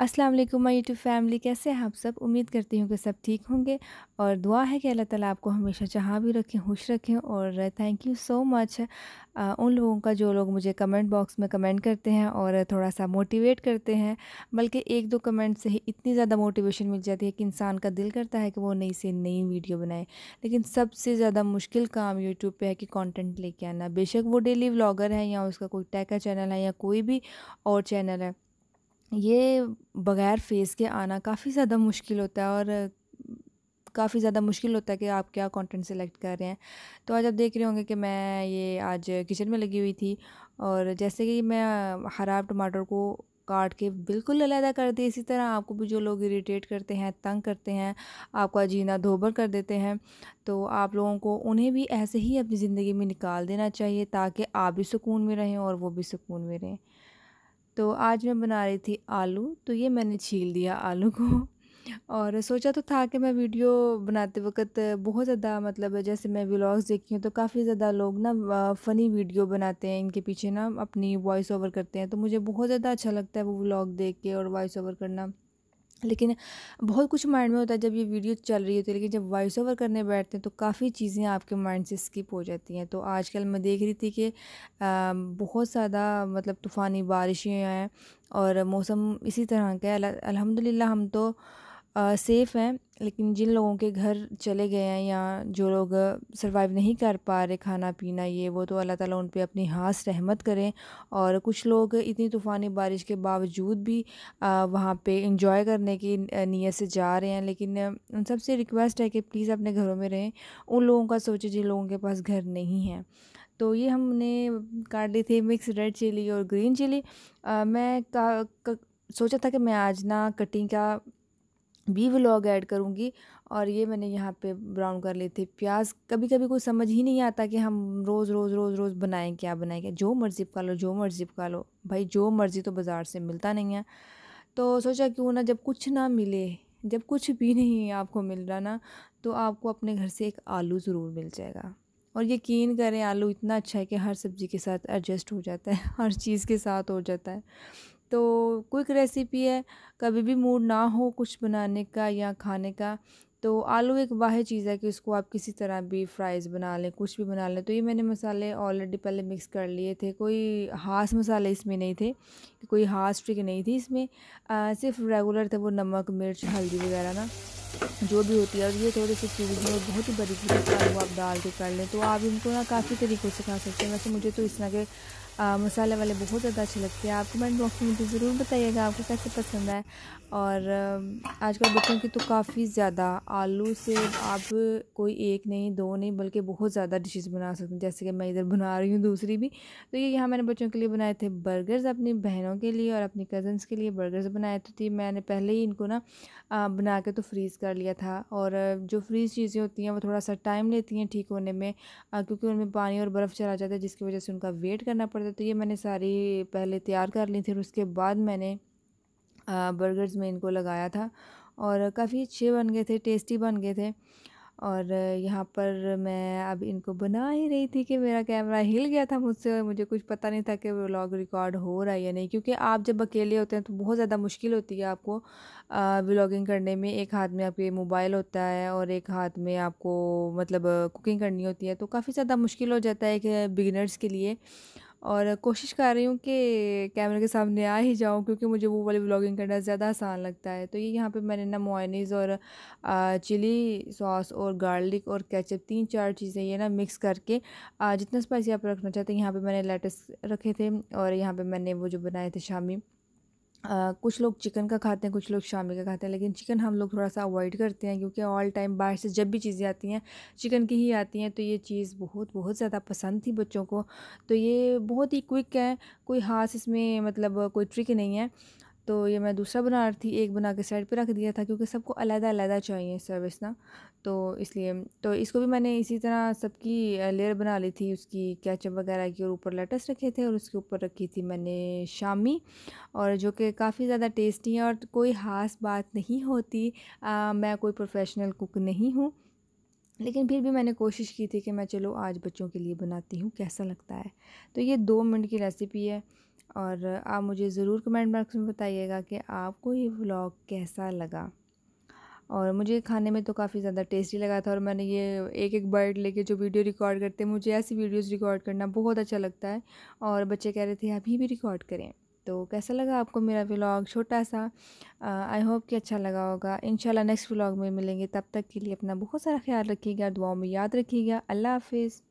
अस्सलाम वालेकुम my YouTube family कैसे हैं आप सब उम्मीद करती हूँ कि सब ठीक होंगे और दुआ है कि अल्लाह ताला आपको हमेशा जहाँ भी रखें खुश रखें और थैंक यू सो मच उन लोगों का जो लोग मुझे कमेंट बॉक्स में कमेंट करते हैं और थोड़ा सा मोटिवेट करते हैं बल्कि एक दो कमेंट से ही इतनी ज़्यादा मोटिवेशन मिल जाती है कि इंसान का दिल करता है कि वो नई से नई वीडियो बनाए लेकिन सबसे ज़्यादा मुश्किल काम यूट्यूब पर है कि कॉन्टेंट लेके आना बेशक वो डेली व्लागर है या उसका कोई टैका चैनल है या कोई भी और चैनल है ये बग़ैर फ़ेस के आना काफ़ी ज़्यादा मुश्किल होता है और काफ़ी ज़्यादा मुश्किल होता है कि आप क्या कंटेंट सेलेक्ट कर रहे हैं तो आज आप देख रहे होंगे कि मैं ये आज किचन में लगी हुई थी और जैसे कि मैं हरा टमाटर को काट के बिल्कुल अलहदा कर दी इसी तरह आपको भी जो लोग इरीटेट करते हैं तंग करते हैं आपका जीना धोबर कर देते हैं तो आप लोगों को उन्हें भी ऐसे ही अपनी ज़िंदगी में निकाल देना चाहिए ताकि आप भी सुकून में रहें और वो भी सुकून में रहें तो आज मैं बना रही थी आलू तो ये मैंने छील दिया आलू को और सोचा तो था कि मैं वीडियो बनाते वक्त बहुत ज़्यादा मतलब जैसे मैं व्लॉग्स देखी हूँ तो काफ़ी ज़्यादा लोग ना फ़नी वीडियो बनाते हैं इनके पीछे ना अपनी वॉइस ओवर करते हैं तो मुझे बहुत ज़्यादा अच्छा लगता है वो व्लॉग देख के और वॉइस ओवर करना लेकिन बहुत कुछ माइंड में होता है जब ये वीडियो चल रही होती है लेकिन जब वॉइस ओवर करने बैठते हैं तो काफ़ी चीज़ें आपके माइंड से स्किप हो जाती हैं तो आजकल मैं देख रही थी कि बहुत ज़्यादा मतलब तूफ़ानी बारिशें हैं और मौसम इसी तरह का है अल्हम्दुलिल्लाह हम तो सेफ़ हैं लेकिन जिन लोगों के घर चले गए हैं या जो लोग सर्वाइव नहीं कर पा रहे खाना पीना ये वो तो अल्लाह ताला उन पे अपनी हाथ रहमत करें और कुछ लोग इतनी तूफ़ानी बारिश के बावजूद भी वहाँ पे इंजॉय करने की नीयत से जा रहे हैं लेकिन उन सबसे रिक्वेस्ट है कि प्लीज़ अपने घरों में रहें उन लोगों का सोचें जिन लोगों के पास घर नहीं है तो ये हमने काट ली थी मिक्स रेड चिली और ग्रीन चिली मैं का, का सोचा था कि मैं आज ना कटिंग का भी व्लॉग ऐड करूँगी और ये मैंने यहाँ पे ब्राउन कर लिए थे प्याज कभी कभी कुछ समझ ही नहीं आता कि हम रोज़ रोज़ रोज़ रोज़ बनाएं क्या बनाएं क्या जो मर्ज़ी पका लो जो मर्ज़ी पका लो भाई जो मर्ज़ी तो बाज़ार से मिलता नहीं है तो सोचा क्यों ना जब कुछ ना मिले जब कुछ भी नहीं आपको मिल रहा ना तो आपको अपने घर से एक आलू ज़रूर मिल जाएगा और यकीन करें आलू इतना अच्छा है कि हर सब्ज़ी के साथ एडजस्ट हो जाता है हर चीज़ के साथ हो जाता है तो क्विक रेसिपी है कभी भी मूड ना हो कुछ बनाने का या खाने का तो आलू एक वाह चीज़ है कि उसको आप किसी तरह भी फ्राइज़ बना लें कुछ भी बना लें तो ये मैंने मसाले ऑलरेडी पहले मिक्स कर लिए थे कोई हास मसाले इसमें नहीं थे कोई हास ट्रिक नहीं थी इसमें आ, सिर्फ रेगुलर थे वो नमक मिर्च हल्दी वगैरह ना जो भी होती है और ये थोड़ी सी चीज़ में बहुत ही बड़ी चीज़ आप डाल के कर लें तो आप इनको ना काफ़ी तरीक़ों से खा सकते हैं वैसे मुझे तो इस तरह के मसाले वाले बहुत ज़्यादा अच्छे लगते हैं आप कमेंट बॉक्स में मुझे तो ज़रूर बताइएगा आपको कैसे पसंद है और आजकल बच्चों की तो काफ़ी ज़्यादा आलू से आप कोई एक नहीं दो नहीं बल्कि बहुत ज़्यादा डिशेज़ बना सकते हैं जैसे कि मैं इधर बना रही हूँ दूसरी भी तो ये यहाँ मैंने बच्चों के लिए बनाए थे बर्गर्स अपनी बहनों के लिए और अपनी कज़न्स के लिए बर्गर्स बनाए थे तो थी मैंने पहले ही इनको ना बना के तो फ्रीज़ कर लिया था और जो फ्रीज़ चीज़ें होती हैं वो थोड़ा सा टाइम लेती हैं ठीक होने में क्योंकि उनमें पानी और बर्फ़ चला जाता है जिसकी वजह से उनका वेट करना पड़ता था तो ये मैंने सारी पहले तैयार कर ली थी और उसके बाद मैंने बर्गर्स में इनको लगाया था और काफ़ी अच्छे बन गए थे टेस्टी बन गए थे और यहाँ पर मैं अब इनको बना ही रही थी कि मेरा कैमरा हिल गया था मुझसे मुझे कुछ पता नहीं था कि व्लॉग रिकॉर्ड हो रहा है या नहीं क्योंकि आप जब अकेले होते हैं तो बहुत ज़्यादा मुश्किल होती है आपको व्लॉगिंग करने में एक हाथ में आपके मोबाइल होता है और एक हाथ में आपको मतलब कुकिंग करनी होती है तो काफ़ी ज़्यादा मुश्किल हो जाता है कि बिगिनर्स के लिए और कोशिश कर रही हूँ कि कैमरे के सामने आ ही जाऊँ क्योंकि मुझे वो वाली ब्लॉगिंग करना ज़्यादा आसान लगता है तो ये यहाँ पे मैंने ना मोइनीज़ और चिली सॉस और गार्लिक और केचप तीन चार चीज़ें ये ना मिक्स करके जितना स्पाइसी आप रखना चाहते हैं यहाँ पे मैंने लेटस रखे थे और यहाँ पे मैंने वो जो बनाए थे शामी कुछ लोग चिकन का खाते हैं कुछ लोग शामी का खाते हैं लेकिन चिकन हम लोग थोड़ा सा अवॉइड करते हैं क्योंकि ऑल टाइम बाहर से जब भी चीज़ें आती हैं चिकन की ही आती हैं तो ये चीज़ बहुत बहुत ज़्यादा पसंद थी बच्चों को तो ये बहुत ही क्विक है कोई ख़ास इसमें मतलब कोई ट्रिक नहीं है तो ये मैं दूसरा बना रही थी एक बना के साइड पे रख दिया था क्योंकि सबको अलग अलग चाहिए सर्विस ना तो इसलिए तो इसको भी मैंने इसी तरह सबकी लेयर बना ली थी उसकी कैचअप वगैरह की और ऊपर लेटस रखे थे और उसके ऊपर रखी थी मैंने शामी और जो कि काफ़ी ज़्यादा टेस्टी है और कोई खास बात नहीं होती आ, मैं कोई प्रोफेशनल कुक नहीं हूँ लेकिन फिर भी मैंने कोशिश की थी कि मैं चलो आज बच्चों के लिए बनाती हूँ कैसा लगता है तो ये दो मिनट की रेसिपी है और आप मुझे ज़रूर कमेंट बॉक्स में बताइएगा कि आपको ये व्लॉग कैसा लगा और मुझे खाने में तो काफ़ी ज़्यादा टेस्टी लगा था और मैंने ये एक एक बर्ड लेके जो वीडियो रिकॉर्ड करते हैं मुझे ऐसी वीडियोस रिकॉर्ड करना बहुत अच्छा लगता है और बच्चे कह रहे थे अभी भी रिकॉर्ड करें तो कैसा लगा आपको मेरा व्लॉग छोटा सा आई होप कि अच्छा लगा होगा इन नेक्स्ट व्लॉग में मिलेंगे तब तक के लिए अपना बहुत सारा ख्याल रखिएगा दुआओं में याद रखिएगा अल्लाह हाफिज़